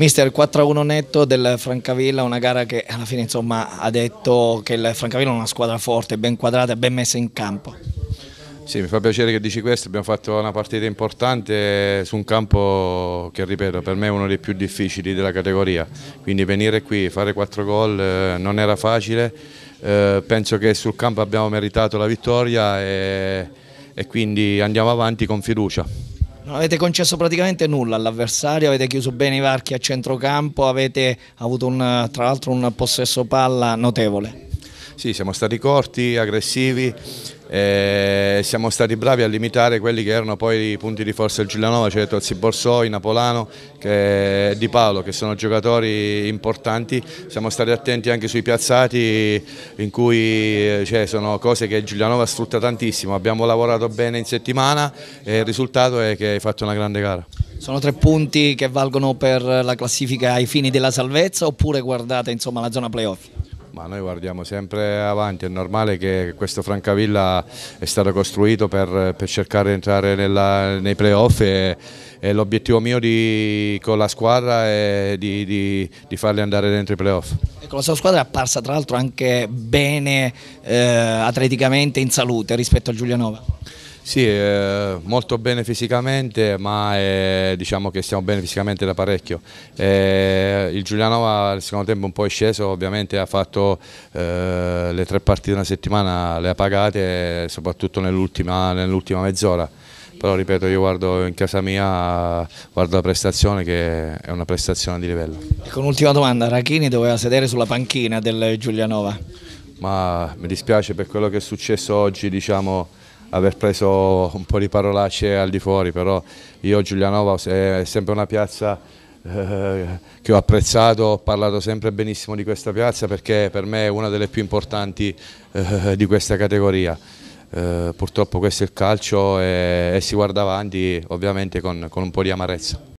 Mister, 4-1 netto del Francavilla, una gara che alla fine insomma, ha detto che il Francavilla è una squadra forte, ben quadrata e ben messa in campo. Sì, mi fa piacere che dici questo, abbiamo fatto una partita importante su un campo che ripeto per me è uno dei più difficili della categoria, quindi venire qui e fare 4 gol eh, non era facile, eh, penso che sul campo abbiamo meritato la vittoria e, e quindi andiamo avanti con fiducia. Non avete concesso praticamente nulla all'avversario, avete chiuso bene i varchi a centrocampo, avete avuto un, tra l'altro un possesso palla notevole. Sì, siamo stati corti, aggressivi, eh, siamo stati bravi a limitare quelli che erano poi i punti di forza del Giulianova, cioè Tozzi Borsoi, Napolano e Di Paolo che sono giocatori importanti, siamo stati attenti anche sui piazzati in cui eh, cioè, sono cose che il Giulianova sfrutta tantissimo, abbiamo lavorato bene in settimana e il risultato è che hai fatto una grande gara. Sono tre punti che valgono per la classifica ai fini della salvezza oppure guardate insomma, la zona playoff? Ma noi guardiamo sempre avanti, è normale che questo Francavilla è stato costruito per, per cercare di entrare nella, nei playoff e l'obiettivo mio di, con la squadra è di, di, di farli andare dentro i playoff. Ecco, la sua squadra è apparsa tra l'altro anche bene eh, atleticamente in salute rispetto al Giulianova. Sì, eh, molto bene fisicamente, ma eh, diciamo che stiamo bene fisicamente da parecchio. Eh, il Giulianova al secondo tempo un po' è sceso, ovviamente ha fatto eh, le tre partite di una settimana, le ha pagate, soprattutto nell'ultima nell mezz'ora però ripeto io guardo in casa mia, guardo la prestazione che è una prestazione di livello. Con ecco, un'ultima domanda, Rachini doveva sedere sulla panchina del Giulianova? Ma mi dispiace per quello che è successo oggi, diciamo, aver preso un po' di parolacce al di fuori, però io Giulianova è sempre una piazza eh, che ho apprezzato, ho parlato sempre benissimo di questa piazza perché per me è una delle più importanti eh, di questa categoria. Eh, purtroppo questo è il calcio e, e, si guarda avanti ovviamente con, con un po' di amarezza.